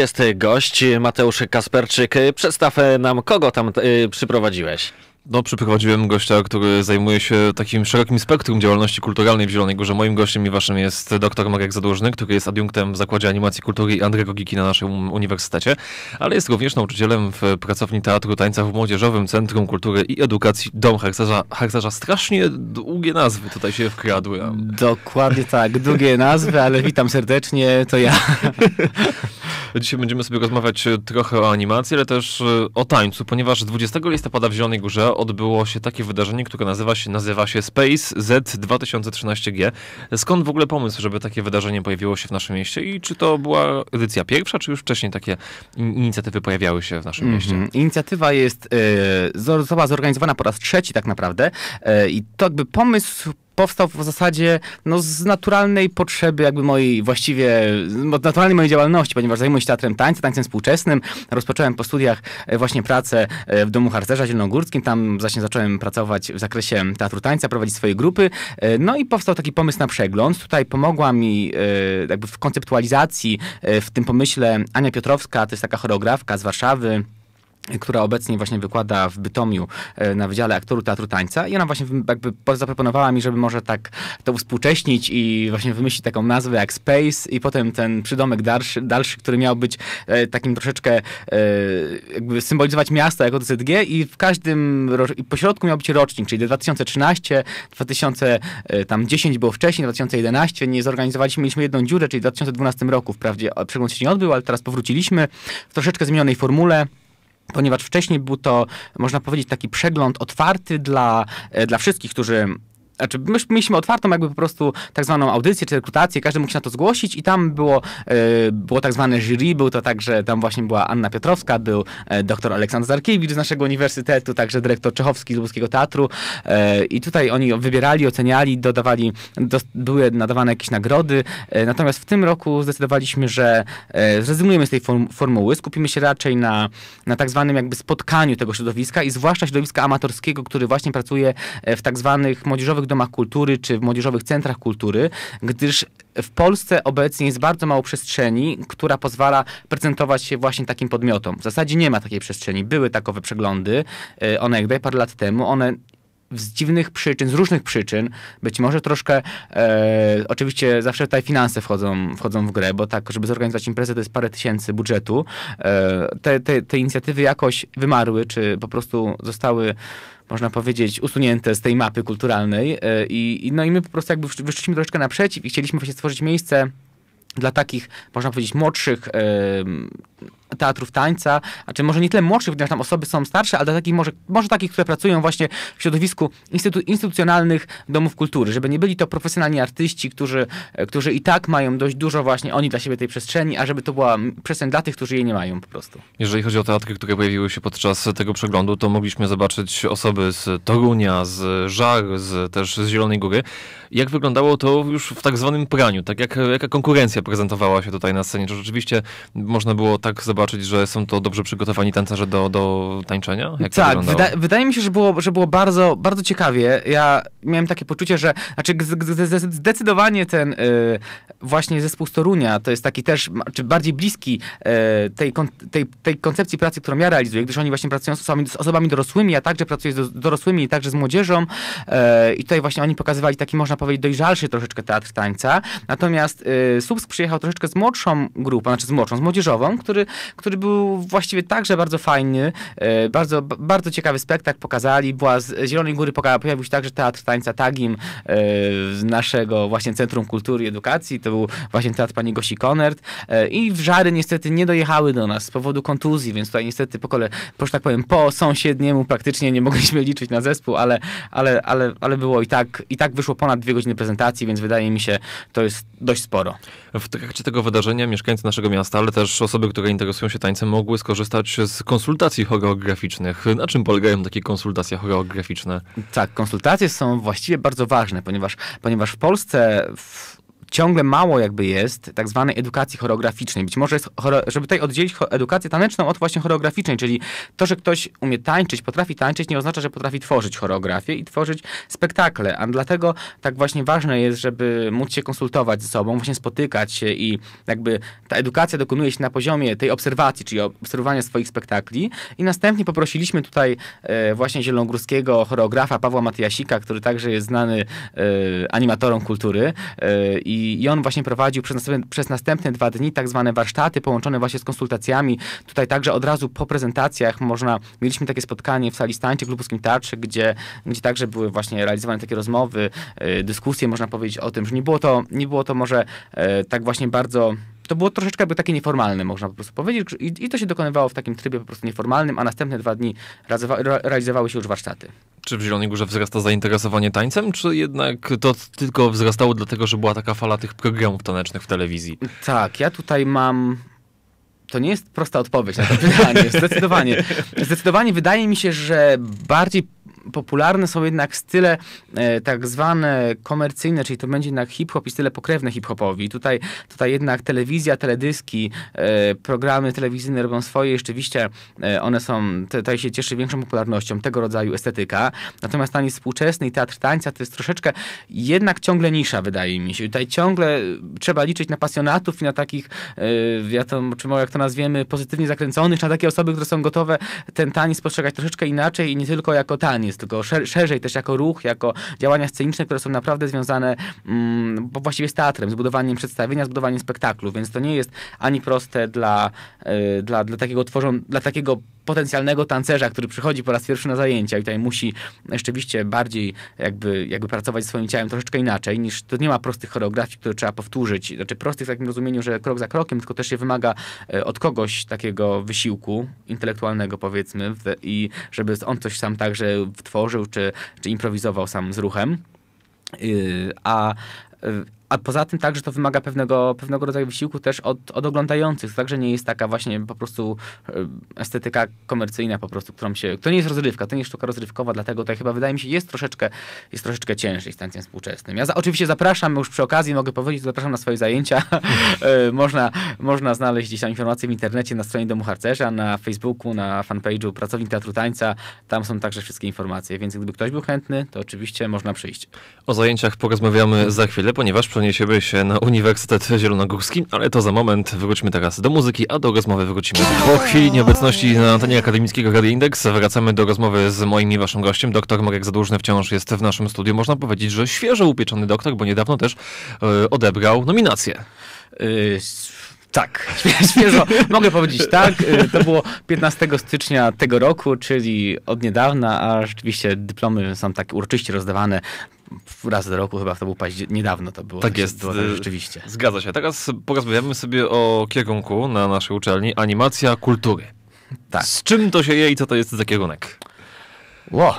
Jest gość Mateusz Kasperczyk. Przedstaw nam, kogo tam y, przyprowadziłeś. No, przyprowadziłem gościa, który zajmuje się takim szerokim spektrum działalności kulturalnej w Zielonej Górze. Moim gościem i waszym jest dr Marek Zadłużny, który jest adiunktem w Zakładzie Animacji Kultury i Andragogiki na naszym uniwersytecie, ale jest również nauczycielem w Pracowni Teatru Tańca w Młodzieżowym Centrum Kultury i Edukacji Dom Harcerza. Harcerza strasznie długie nazwy tutaj się wkradły. Dokładnie tak, długie nazwy, ale witam serdecznie, to ja. Dzisiaj będziemy sobie rozmawiać e, trochę o animacji, ale też e, o tańcu, ponieważ 20 listopada w Zielonej Górze odbyło się takie wydarzenie, które nazywa się, nazywa się Space Z 2013G. Skąd w ogóle pomysł, żeby takie wydarzenie pojawiło się w naszym mieście i czy to była edycja pierwsza, czy już wcześniej takie inicjatywy pojawiały się w naszym mm -hmm. mieście? Mhm. Inicjatywa jest, e, została zorganizowana po raz trzeci tak naprawdę i to jakby pomysł powstał w zasadzie no, z naturalnej potrzeby jakby mojej właściwie, naturalnej mojej działalności, ponieważ zajmuję się teatrem tańca, tańcem współczesnym. Rozpocząłem po studiach e, właśnie pracę e, w Domu Harcerza Zielonogórskim, tam właśnie zacząłem pracować w zakresie teatru tańca, prowadzić swoje grupy. E, no i powstał taki pomysł na przegląd. Tutaj pomogła mi jakby w konceptualizacji, w tym pomyśle Ania Piotrowska, to jest taka choreografka z Warszawy, która obecnie właśnie wykłada w Bytomiu e, na Wydziale Aktoru Teatru Tańca i ona właśnie jakby zaproponowała mi, żeby może tak to uspółcześnić i właśnie wymyślić taką nazwę jak Space i potem ten przydomek dalszy, dalszy który miał być e, takim troszeczkę e, jakby symbolizować miasto jako DZG i w każdym i pośrodku miał być rocznik, czyli 2013, 2010 było wcześniej, 2011 nie zorganizowaliśmy, mieliśmy jedną dziurę, czyli w 2012 roku wprawdzie przegląd się nie odbył, ale teraz powróciliśmy w troszeczkę zmienionej formule ponieważ wcześniej był to, można powiedzieć, taki przegląd otwarty dla, e, dla wszystkich, którzy znaczy my mieliśmy otwartą jakby po prostu tak zwaną audycję czy rekrutację, każdy mógł się na to zgłosić i tam było, e, było tak zwane jury, był to także, tam właśnie była Anna Piotrowska, był e, doktor Aleksander Zarkiewicz z naszego uniwersytetu, także dyrektor Czechowski z Lubuskiego Teatru e, i tutaj oni wybierali, oceniali, dodawali, do, były nadawane jakieś nagrody, natomiast w tym roku zdecydowaliśmy, że zrezygnujemy z tej form formuły, skupimy się raczej na, na tak zwanym jakby spotkaniu tego środowiska i zwłaszcza środowiska amatorskiego, który właśnie pracuje w tak zwanych młodzieżowych małych domach kultury czy w młodzieżowych centrach kultury, gdyż w Polsce obecnie jest bardzo mało przestrzeni, która pozwala prezentować się właśnie takim podmiotom. W zasadzie nie ma takiej przestrzeni. Były takowe przeglądy, e, one jak parę lat temu, one z dziwnych przyczyn, z różnych przyczyn, być może troszkę, e, oczywiście zawsze tutaj finanse wchodzą, wchodzą w grę, bo tak, żeby zorganizować imprezę to jest parę tysięcy budżetu. E, te, te, te inicjatywy jakoś wymarły, czy po prostu zostały można powiedzieć, usunięte z tej mapy kulturalnej. E, I, no i my po prostu jakby wyszliśmy troszeczkę naprzeciw i chcieliśmy właśnie stworzyć miejsce dla takich, można powiedzieć, młodszych e, teatrów tańca, a czy może nie tyle młodszych, ponieważ tam osoby są starsze, ale takich może, może takich, które pracują właśnie w środowisku instytu instytucjonalnych domów kultury, żeby nie byli to profesjonalni artyści, którzy, e, którzy i tak mają dość dużo właśnie oni dla siebie tej przestrzeni, a żeby to była przestrzeń dla tych, którzy jej nie mają po prostu. Jeżeli chodzi o teatry, które pojawiły się podczas tego przeglądu, to mogliśmy zobaczyć osoby z Torunia, z Żar, z, też z Zielonej Góry. Jak wyglądało to już w tak zwanym praniu, tak jak, jaka konkurencja prezentowała się tutaj na scenie? Czy rzeczywiście można było tak zobaczyć zobaczyć, że są to dobrze przygotowani tancerze do, do tańczenia? Jak tak, wyda wydaje mi się, że było, że było bardzo, bardzo ciekawie. Ja miałem takie poczucie, że znaczy zdecydowanie ten y, właśnie zespół Storunia to jest taki też, czy bardziej bliski y, tej, kon tej, tej koncepcji pracy, którą ja realizuję, gdyż oni właśnie pracują z osobami, z osobami dorosłymi, ja także pracuję z dorosłymi, i także z młodzieżą y, i tutaj właśnie oni pokazywali taki, można powiedzieć, dojrzalszy troszeczkę teatr tańca. Natomiast y, subsk przyjechał troszeczkę z młodszą grupą, znaczy z młodszą, z młodzieżową, który który był właściwie także bardzo fajny, e, bardzo, bardzo ciekawy spektakl pokazali. Była z Zielonej Góry pojawił się także Teatr Tańca Tagim z e, naszego właśnie Centrum Kultury i Edukacji. To był właśnie teatr pani Gosi Konert e, i wrzary niestety nie dojechały do nas z powodu kontuzji, więc tutaj niestety po kole, po, tak powiem, po sąsiedniemu praktycznie nie mogliśmy liczyć na zespół, ale, ale, ale, ale było i tak, i tak wyszło ponad dwie godziny prezentacji, więc wydaje mi się, to jest dość sporo. W trakcie tego wydarzenia mieszkańcy naszego miasta, ale też osoby, które interesują interesują się tańcem, mogły skorzystać z konsultacji choreograficznych. Na czym polegają takie konsultacje choreograficzne? Tak, konsultacje są właściwie bardzo ważne, ponieważ, ponieważ w Polsce w ciągle mało jakby jest tak zwanej edukacji choreograficznej. Być może, jest, żeby tutaj oddzielić edukację taneczną od właśnie choreograficznej, czyli to, że ktoś umie tańczyć, potrafi tańczyć, nie oznacza, że potrafi tworzyć choreografię i tworzyć spektakle. A dlatego tak właśnie ważne jest, żeby móc się konsultować ze sobą, właśnie spotykać się i jakby ta edukacja dokonuje się na poziomie tej obserwacji, czyli obserwowania swoich spektakli. I następnie poprosiliśmy tutaj e, właśnie zielonogórskiego choreografa Pawła Matyjasika, który także jest znany e, animatorom kultury e, i i, on właśnie prowadził przez następne, przez następne dwa dni tak zwane warsztaty połączone właśnie z konsultacjami. Tutaj także od razu po prezentacjach można, mieliśmy takie spotkanie w sali stańczych w Lubuskim Teatrze, gdzie, gdzie także były właśnie realizowane takie rozmowy, e, dyskusje, można powiedzieć o tym, że nie było to, nie było to może e, tak właśnie bardzo to było troszeczkę jakby takie nieformalne, można po prostu powiedzieć, i, i to się dokonywało w takim trybie po prostu nieformalnym, a następne dwa dni realizowały się już warsztaty. Czy w Zielonej Górze wzrasta zainteresowanie tańcem, czy jednak to tylko wzrastało dlatego, że była taka fala tych programów tanecznych w telewizji? Tak, ja tutaj mam to nie jest prosta odpowiedź na to pytanie. Zdecydowanie. Zdecydowanie wydaje mi się, że bardziej popularne są jednak style e, tak zwane komercyjne, czyli to będzie jednak hip-hop i style pokrewne hip-hopowi. Tutaj, tutaj jednak telewizja, teledyski, e, programy telewizyjne robią swoje i rzeczywiście e, one są, tutaj się cieszy większą popularnością tego rodzaju estetyka. Natomiast taniec współczesny i teatr tańca to jest troszeczkę jednak ciągle nisza, wydaje mi się. Tutaj ciągle trzeba liczyć na pasjonatów i na takich, ja e, to, czy jak to nazwiemy, pozytywnie zakręconych, czy na takie osoby, które są gotowe ten taniec postrzegać troszeczkę inaczej i nie tylko jako taniec tylko szer szerzej też jako ruch, jako działania sceniczne, które są naprawdę związane mm, właściwie z teatrem, z budowaniem przedstawienia, z budowaniem spektaklu, więc to nie jest ani proste dla, y, dla, dla takiego tworzą, dla takiego potencjalnego tancerza, który przychodzi po raz pierwszy na zajęcia i tutaj musi rzeczywiście bardziej jakby, jakby pracować ze swoim ciałem troszeczkę inaczej, niż to nie ma prostych choreografii, które trzeba powtórzyć. Znaczy prostych w takim rozumieniu, że krok za krokiem, tylko też się wymaga e, od kogoś takiego wysiłku intelektualnego powiedzmy i żeby on coś sam także wytworzył, czy, czy improwizował sam z ruchem. Y, a, y, a poza tym także to wymaga pewnego, pewnego rodzaju wysiłku też od, od oglądających. Także nie jest taka właśnie po prostu e, estetyka komercyjna po prostu, którą się... To nie jest rozrywka, to nie jest sztuka rozrywkowa, dlatego to chyba wydaje mi się jest troszeczkę, jest troszeczkę ciężej z tańcem współczesnym. Ja za, oczywiście zapraszam, już przy okazji mogę powiedzieć, zapraszam na swoje zajęcia. E, można, można znaleźć gdzieś tam informacje w internecie, na stronie Domu Harcerza, na Facebooku, na fanpage'u Pracownik Teatru Tańca. Tam są także wszystkie informacje, więc gdyby ktoś był chętny, to oczywiście można przyjść. O zajęciach porozmawiamy za chwilę, ponieważ przeniesiemy się na Uniwersytet Zielonogórski, ale to za moment. Wróćmy teraz do muzyki, a do rozmowy wrócimy. Po chwili nieobecności na antenie akademickiego Radio Index wracamy do rozmowy z moim i waszym gościem. Doktor Marek Zadłużny wciąż jest w naszym studiu. Można powiedzieć, że świeżo upieczony doktor, bo niedawno też yy, odebrał nominację. Yy... Tak, świeżo. Mogę powiedzieć tak. E, to było 15 stycznia tego roku, czyli od niedawna, a rzeczywiście dyplomy są tak uroczyście rozdawane raz do roku, chyba w to był październik, niedawno to było. Tak, tak jest. Było tak y, rzeczywiście. Zgadza się. Teraz porozmawiamy sobie o kierunku na naszej uczelni, animacja kultury. Tak. Z czym to się je i co to jest za kierunek? Wow.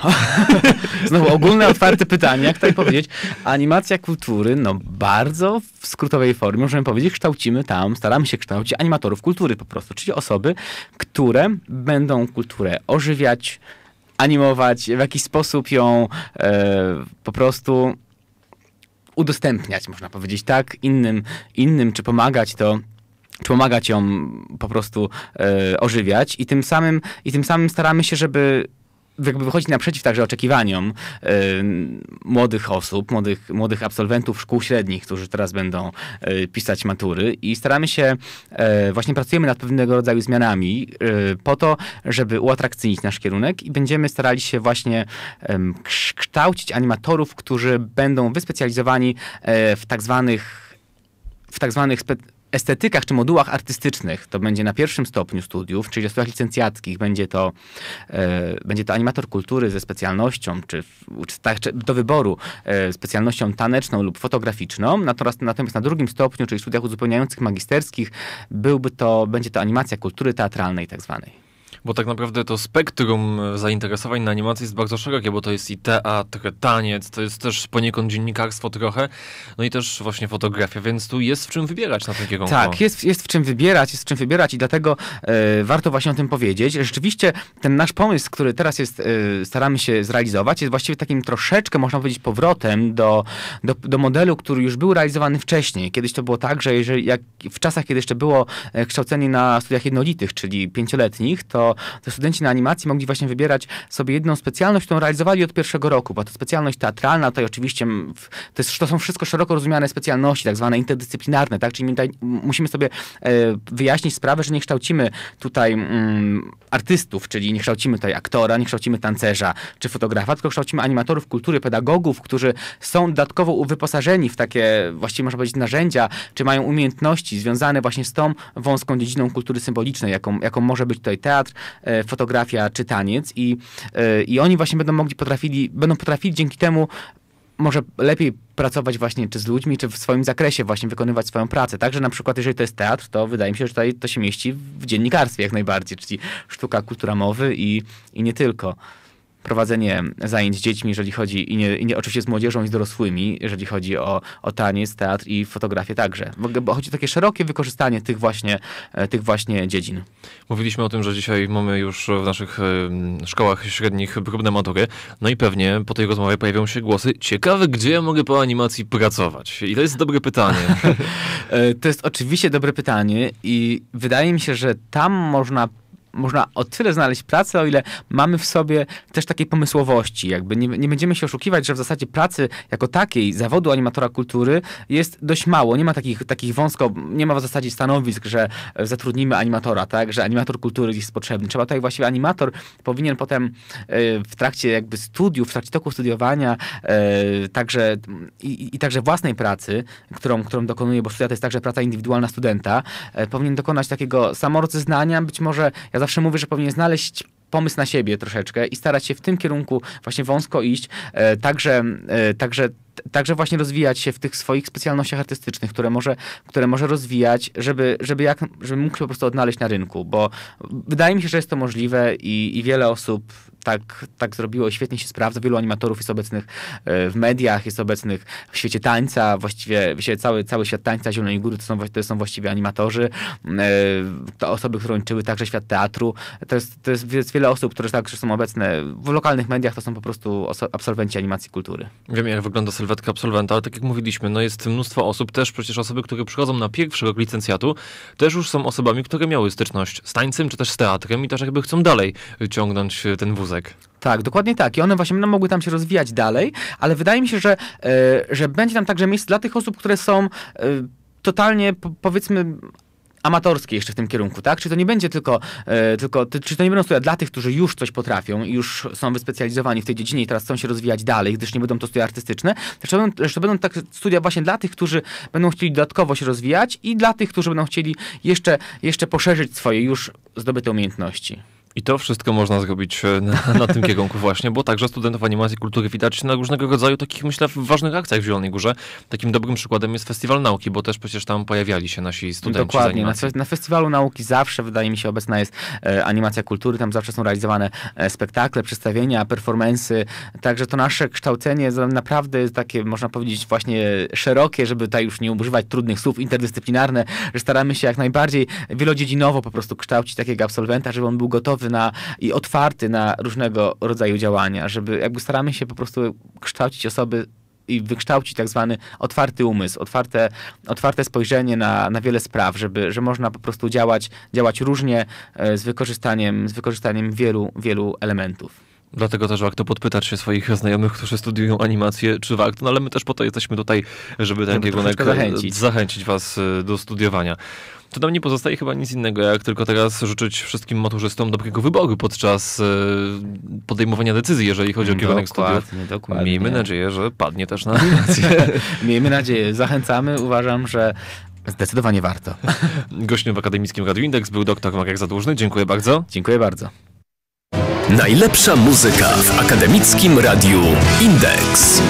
Znowu ogólne, otwarte pytanie, jak tutaj powiedzieć. Animacja kultury, no bardzo w skrótowej formie, możemy powiedzieć, kształcimy tam, staramy się kształcić animatorów kultury po prostu, czyli osoby, które będą kulturę ożywiać, animować, w jakiś sposób ją e, po prostu udostępniać, można powiedzieć, tak, innym, innym czy pomagać to czy pomagać ją po prostu e, ożywiać i tym samym i tym samym staramy się, żeby jakby wychodzi naprzeciw także oczekiwaniom y, młodych osób, młodych, młodych absolwentów szkół średnich, którzy teraz będą y, pisać matury i staramy się, y, właśnie pracujemy nad pewnego rodzaju zmianami y, po to, żeby uatrakcyjnić nasz kierunek i będziemy starali się właśnie kształcić animatorów, którzy będą wyspecjalizowani e, w tak zwanych w tak zwanych spe- estetykach czy modułach artystycznych, to będzie na pierwszym stopniu studiów, czyli na studiach licencjackich, będzie to, e, będzie to animator kultury ze specjalnością, czy, czy, tak, czy do wyboru e, specjalnością taneczną lub fotograficzną, natomiast, natomiast na drugim stopniu, czyli studiach uzupełniających magisterskich, byłby to, będzie to animacja kultury teatralnej tak zwanej. Bo tak naprawdę to spektrum e, zainteresowań na animacji jest bardzo szerokie, bo to jest i teatr, taniec, to jest też poniekąd dziennikarstwo trochę, no i też właśnie fotografia, więc tu jest w czym wybierać na tym kierunku. Tak, jest, jest w czym wybierać, jest w czym wybierać i dlatego e, warto właśnie o tym powiedzieć. Rzeczywiście ten nasz pomysł, który teraz jest, e, staramy się zrealizować, jest właściwie takim troszeczkę, można powiedzieć, powrotem do, do, do modelu, który już był realizowany wcześniej. Kiedyś to było tak, że jeżeli, jak w czasach, kiedy jeszcze było kształcenie na studiach jednolitych, czyli pięcioletnich, to to studenci na animacji mogli właśnie wybierać sobie jedną specjalność, którą realizowali od pierwszego roku, bo to specjalność teatralna, to oczywiście to, jest, to są wszystko szeroko rozumiane specjalności, tak zwane interdyscyplinarne, tak? Czyli musimy sobie e, wyjaśnić sprawę, że nie kształcimy tutaj mm, artystów, czyli nie kształcimy tutaj aktora, nie kształcimy tancerza czy fotografa, tylko kształcimy animatorów kultury, pedagogów, którzy są dodatkowo wyposażeni w takie, właściwie można powiedzieć, narzędzia, czy mają umiejętności związane właśnie z tą wąską dziedziną kultury symbolicznej, jaką, jaką może być tutaj teatr, E, fotografia czy taniec i, e, i oni właśnie będą mogli potrafili, będą potrafili dzięki temu może lepiej pracować właśnie czy z ludźmi, czy w swoim zakresie właśnie wykonywać swoją pracę. Także na przykład, jeżeli to jest teatr, to wydaje mi się, że tutaj to się mieści w dziennikarstwie jak najbardziej, czyli sztuka, kultura mowy i, i nie tylko prowadzenie zajęć z dziećmi, jeżeli chodzi, i, nie, i nie, oczywiście z młodzieżą i z dorosłymi, jeżeli chodzi o, o taniec, teatr i fotografię także. Bo chodzi o takie szerokie wykorzystanie tych właśnie, e, tych właśnie dziedzin. Mówiliśmy o tym, że dzisiaj mamy już w naszych e, szkołach średnich próbne matury, no i pewnie po tej rozmowie pojawią się głosy, ciekawe, gdzie ja mogę po animacji pracować? I to jest dobre pytanie. E, to jest oczywiście dobre pytanie i wydaje mi się, że tam można można o tyle znaleźć pracę, o ile mamy w sobie też takiej pomysłowości. Jakby nie, nie będziemy się oszukiwać, że w zasadzie pracy jako takiej, zawodu animatora kultury jest dość mało. Nie ma takich, takich wąsko, nie ma w zasadzie stanowisk, że zatrudnimy animatora, tak, że animator kultury jest potrzebny. Trzeba tutaj właściwie animator powinien potem e, w trakcie jakby studiów, w trakcie toku studiowania, e, także i, i także własnej pracy, którą, którą dokonuje, bo studia to jest także praca indywidualna studenta, e, powinien dokonać takiego samorocyznania, być może ja zawsze mówię, że powinien znaleźć pomysł na siebie troszeczkę i starać się w tym kierunku właśnie wąsko iść, e, także, e, także także właśnie rozwijać się w tych swoich specjalnościach artystycznych, które może, które może rozwijać, żeby, żeby, jak, żeby mógł się po prostu odnaleźć na rynku, bo wydaje mi się, że jest to możliwe i, i wiele osób tak, tak zrobiło, świetnie się sprawdza. Wielu animatorów jest obecnych e, w mediach, jest obecnych w świecie tańca, właściwie cały, cały świat tańca Zielonej Góry to są, to są właściwie animatorzy, e, to osoby, które łączyły także świat teatru. To jest, to jest, jest wiele osób, które także są obecne w lokalnych mediach, to są po prostu absolwenci animacji kultury. Wiem, jak wygląda sylwetka absolwenta, ale tak jak mówiliśmy, no jest mnóstwo osób, też przecież osoby, które przychodzą na pierwszego licencjatu, też już są osobami, które miały styczność z tańcem, czy też z teatrem i też jakby chcą dalej ciągnąć ten wózek związek. Tak, dokładnie tak. I one właśnie będą no, mogły tam się rozwijać dalej, ale wydaje mi się, że, e, że będzie tam także miejsce dla tych osób, które są e, totalnie, powiedzmy, amatorskie jeszcze w tym kierunku, tak? Czy to nie będzie tylko, e, tylko ty, czy to nie będą studia dla tych, którzy już coś potrafią i już są wyspecjalizowani w tej dziedzinie i teraz chcą się rozwijać dalej, gdyż nie będą to studia artystyczne, też to będą, też to będą tak studia właśnie dla tych, którzy będą chcieli dodatkowo się rozwijać i dla tych, którzy będą chcieli jeszcze, jeszcze poszerzyć swoje już zdobyte umiejętności. I to wszystko można zrobić e, na, na tym kierunku właśnie, bo także studentów animacji kultury widać na różnego rodzaju takich, myślę, ważnych akcjach w Zielonej Górze. Takim dobrym przykładem jest Festiwal Nauki, bo też przecież tam pojawiali się nasi studenci Dokładnie. Na, fe na, Festiwalu Nauki zawsze, wydaje mi się, obecna jest e, animacja kultury, tam zawsze są realizowane e, spektakle, przedstawienia, performensy, także to nasze kształcenie naprawdę jest takie, można powiedzieć, właśnie szerokie, żeby tutaj już nie używać trudnych słów, interdyscyplinarne, że staramy się jak najbardziej wielodziedzinowo po prostu kształcić takiego absolwenta, żeby on był gotowy na, i otwarty na różnego rodzaju działania, żeby jakby staramy się po prostu kształcić osoby i wykształcić tak zwany otwarty umysł, otwarte, otwarte spojrzenie na, na wiele spraw, żeby, że można po prostu działać, działać różnie e, z wykorzystaniem, z wykorzystaniem wielu, wielu elementów. Dlatego też warto podpytać się swoich znajomych, którzy studiują animację, czy warto, no ale my też po to jesteśmy tutaj, żeby ten kierunek zachęcić. zachęcić was e, do studiowania to nam nie pozostaje chyba nic innego, jak tylko teraz życzyć wszystkim maturzystom dobrego wyboru podczas e, podejmowania decyzji, jeżeli chodzi o kierunek dokładnie, studiów. Dokładnie. Miejmy nadzieję, że padnie też na animację. Miejmy nadzieję. Zachęcamy. Uważam, że zdecydowanie warto. Gościem w Akademickim Radiu Indeks był dr Marek Zadłużny. Dziękuję bardzo. Dziękuję bardzo. Najlepsza muzyka w Akademickim Radiu Indeks.